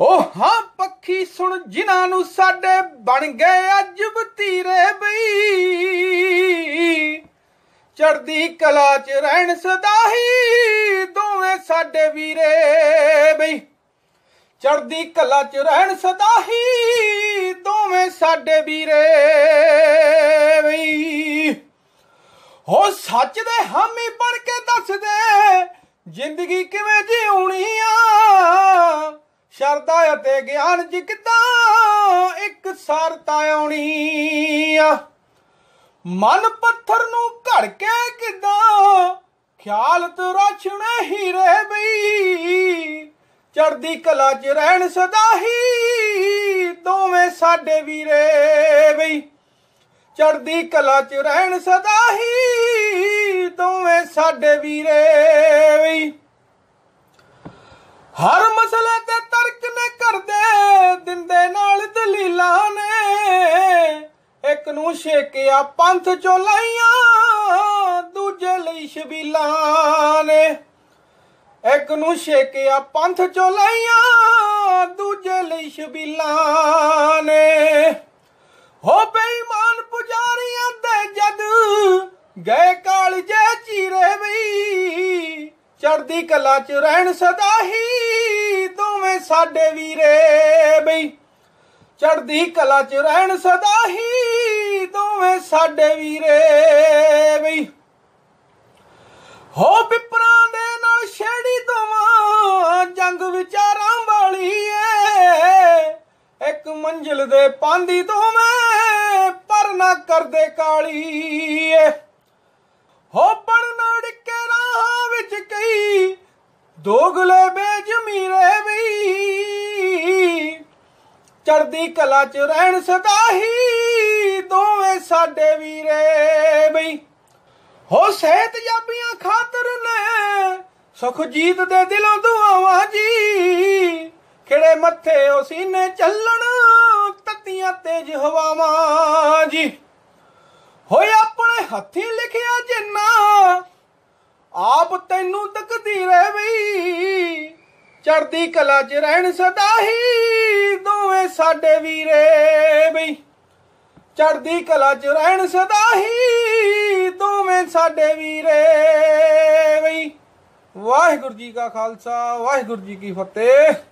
ਓ ਹਾਂ ਪੱਖੀ ਸੁਣ ਜਿਨ੍ਹਾਂ ਨੂੰ ਸਾਡੇ ਬਣ ਗਏ ਅੱਜ ਬਤੀਰੇ ਬਈ ਚੜਦੀ ਕਲਾ ਚ ਰਹਿਣ ਸਦਾ ਹੀ ਦੋਵੇਂ ਸਾਡੇ ਵੀਰੇ ਬਈ ਚੜਦੀ ਕਲਾ ਚ ਰਹਿਣ ਸਦਾ ਹੀ ਦੋਵੇਂ ਸਾਡੇ ਵੀਰੇ ਬਈ ਹੋ ਸੱਚ ਦੇ ਹਾਮੀ ਬਣ ਕੇ ਦੱਸ ਦੇ ਜ਼ਿੰਦਗੀ ਕਿਵੇਂ ਜੀਉਣੀ ਆ ਸ਼ਰਦਾ ਅਤੇ ਗਿਆਨ ਜਿਕਦਾ ਇੱਕ ਸਰਤਾ ਆਉਣੀ ਆ ਮਨ ਪੱਥਰ ਨੂੰ ਘੜ ਕੇ ਕਿਦਾਂ ਖਿਆਲ ਤੇ ਰਛਣ ਹੀਰੇ ਬਈ ਚੜਦੀ ਕਲਾ ਚ ਰਹਿਣ ਸਦਾ ਹੀ ਦੋਵੇਂ ਸਾਡੇ ਵੀਰੇ ਬਈ ਚੜਦੀ ਕਲਾ ਚ ਰਹਿਣ ਸਦਾ ਹੀ ਦੋਵੇਂ ਸਾਡੇ ਵੀਰੇ ਬਈ ਹਰ ਮਸਲੇ ਤੇ ਤਰਕ ਨੇ ਕਰਦੇ ਦਿੰਦੇ ਨਾਲ ਦਲੀਲਾਂ ਨੇ ਇੱਕ ਨੂੰ ਛੇਕਿਆ ਪੰਥ ਚੋਂ ਲਾਈਆਂ ਦੂਜੇ ਲਈ ਸ਼ਬੀਲਾਂ ਨੇ ਇੱਕ ਨੂੰ ਛੇਕਿਆ ਪੰਥ ਚੋਂ ਲਾਈਆਂ ਦੂਜੇ ਲਈ ਸ਼ਬੀਲਾਂ ਨੇ ਹੋ ਬੇਈਮਾਨ ਪੁਜਾਰੀਆਂ ਦੇ ਜਦ ਗਏ ਕਾਲ ਜੇ ਚੀਰੇ ਵੀ ਚੜਦੀ ਕਲਾ ਚ ਰਹਿਣ ਸਦਾ ਹੀ ਸਾਡੇ ਵੀਰੇ ਬਈ ਚੜਦੀ ਕਲਾ ਚ ਰਹਿਣ ਸਦਾ ਹੀ ਦੋਵੇਂ ਸਾਡੇ ਵੀਰੇ ਬਈ ਹੋ ਪਿਪਰਾਂ ਦੇ ਨਾਲ ਛੇੜੀ ਦਵਾ ਜੰਗ ਵਿਚਾਰਾਂ ਵਾਲੀ ਏ ਇੱਕ ਮੰਜ਼ਿਲ ਦੇ ਪਾਂਦੀ ਦੋਵੇਂ ਪਰ ਨਾ ਕਰਦੇ ਕਾਲੀ ਏ ਹੋ ਬਣ ਨਾ ਰਾਹ ਵਿੱਚ ਕਈ ਦੋਗਲੇ ਦੀ ਕਲਾ ਚ ਰਹਿਣ ਸਦਾ ਹੀ ਦੋਵੇਂ ਸਾਡੇ ਵੀਰੇ ਬਈ ਹੋ ਸਹਿਤ ਜਾਬੀਆਂ ਖਾਤਰ ਨੇ ਸੁਖਜੀਤ ਦੇ ਦਿਲੋਂ ਦੁਆਵਾਂ ਜੀ ਕਿਹੜੇ ਮੱਥੇ ਉਹ ਸੀਨੇ ਚੱਲਣ ਤਤੀਆਂ ਤੇਜ ਹਵਾਵਾਂ ਜੀ ਹੋਏ ਆਪਣੇ ਹੱਥੀ ਲਿਖਿਆ ਜਿੰਨਾ ਆਪ ਤੈਨੂੰ ਤਕਦੀਰੇ ਬਈ ਚੜਦੀ ਕਲਾ ਚ ਰਹਿਣ ਸਦਾ ਹੀ ਸਾਡੇ ਵੀਰੇ ਬਈ ਚੜਦੀ ਕਲਾ ਚ ਰਹਿਣ ਸਦਾ ਹੀ ਦੋਵੇਂ ਸਾਡੇ ਵੀਰੇ ਬਈ ਵਾਹਿਗੁਰੂ ਜੀ ਕਾ ਖਾਲਸਾ ਵਾਹਿਗੁਰੂ ਜੀ ਕੀ ਫਤਿਹ